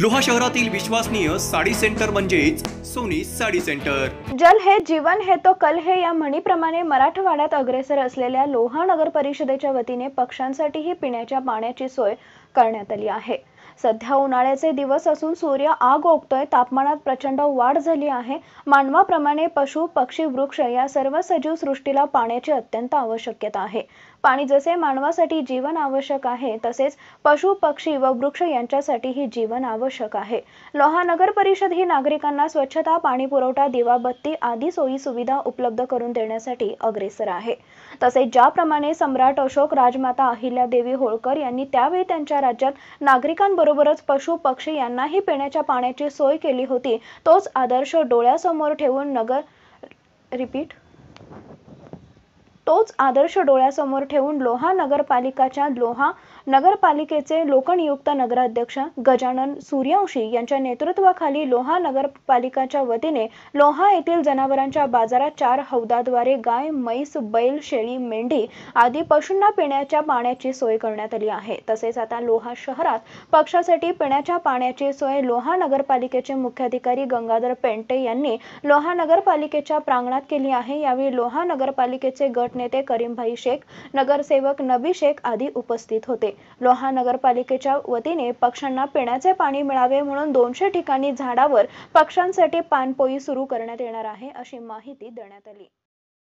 लोहा शहरातील विश्वसनीय साडी सेंटर म्हणजेच सोनी साडी सेंटर जल हे जीवन हे तो कल हे या म्हणीप्रमाणे मराठवाड्यात अग्रेसर असलेल्या लोहा नगर परिषदेच्या वतीने ही पिण्याच्या पाण्याची सोय करण्यात आली आहे सध्या उन्हाळ्याचे दिवस असून सूर्य आग ओकतोय तापमानात प्रचंड वाढ झाली आहे मानवाप्रमाणे पशु पक्षी वृक्ष या सर्व सजीव सृष्टीला पाण्याची अत्यंत आवश्यकता आहे पाणी जसे मानवासाठी जीवन आवश्यक आहे तसेच पशु पक्षी व वृक्ष यांच्यासाठीही जीवन आवश्यक आहे लोहा नगर परिषद ही नागरिकांना स्वच्छता पाणी पुरवठा दिवाबत्ती आदी सोयी सुविधा उपलब्ध करून देण्यासाठी अग्रेसर आहे तसेच ज्याप्रमाणे सम्राट अशोक राजमाता अहिल्यादेवी होळकर यांनी त्यावेळी त्यांच्या राज्यात नागरिकांबरोबर बरोबरच पशु पक्षी यांनाही पिण्याच्या पाण्याची सोय केली होती तोच आदर्श डोळ्यासमोर ठेवून नगर रिपीट तोच आदर्श डोळ्यासमोर ठेवून लोहा नगरपालिकाच्या लोहा नगरपालिकेचे लोकनियुक्त नगराध्यक्ष गजानन सूर्यवंशी यांच्या नेतृत्वाखाली लोहा नगरपालिकाच्या वतीने लोहा येथील जनावरांच्या बाजारात चार हौदाद्वारे गाय म्हैस बैल शेळी मेंढी आदी पशूंना पिण्याच्या पाण्याची सोय करण्यात आली आहे तसेच आता लोहा शहरात पक्षासाठी पिण्याच्या पाण्याची सोय लोहा नगरपालिकेचे मुख्याधिकारी गंगाधर पेंटे यांनी लोहा नगरपालिकेच्या प्रांगणात केली आहे यावेळी लोहा नगरपालिकेचे गट नेते करीमभाई शेख नगरसेवक नबी शेख आदी उपस्थित होते लोहा नगरपालिकेच्या वतीने पक्ष्यांना पिण्याचे पाणी मिळावे म्हणून दोनशे ठिकाणी झाडावर पक्ष्यांसाठी पानपोई सुरू करण्यात येणार आहे अशी माहिती देण्यात आली